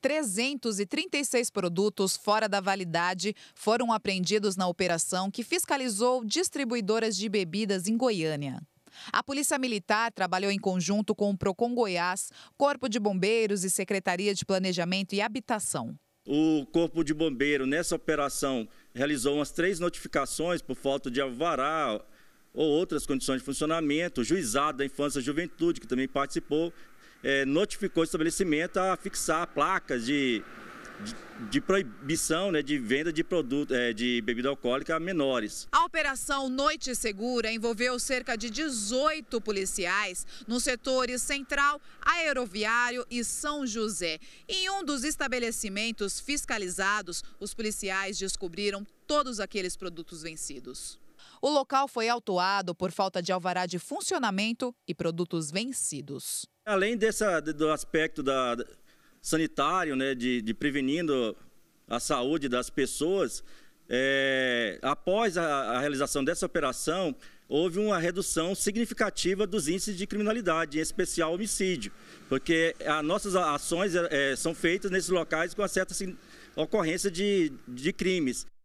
336 produtos fora da validade foram apreendidos na operação que fiscalizou distribuidoras de bebidas em Goiânia. A Polícia Militar trabalhou em conjunto com o Procon Goiás, Corpo de Bombeiros e Secretaria de Planejamento e Habitação. O Corpo de Bombeiro, nessa operação, realizou umas três notificações por falta de alvará ou outras condições de funcionamento, o juizado da infância e juventude, que também participou, é, notificou o estabelecimento a fixar placas de, de, de proibição né, de venda de, produto, é, de bebida alcoólica a menores. A operação Noite Segura envolveu cerca de 18 policiais nos setores central, aeroviário e São José. Em um dos estabelecimentos fiscalizados, os policiais descobriram todos aqueles produtos vencidos. O local foi autuado por falta de alvará de funcionamento e produtos vencidos. Além dessa, do aspecto da, sanitário, né, de, de prevenindo a saúde das pessoas, é, após a, a, realização dessa operação, houve uma redução significativa dos índices de criminalidade, em especial homicídio, porque as nossas ações é, são feitas nesses locais com uma certa assim, ocorrência de, de crimes.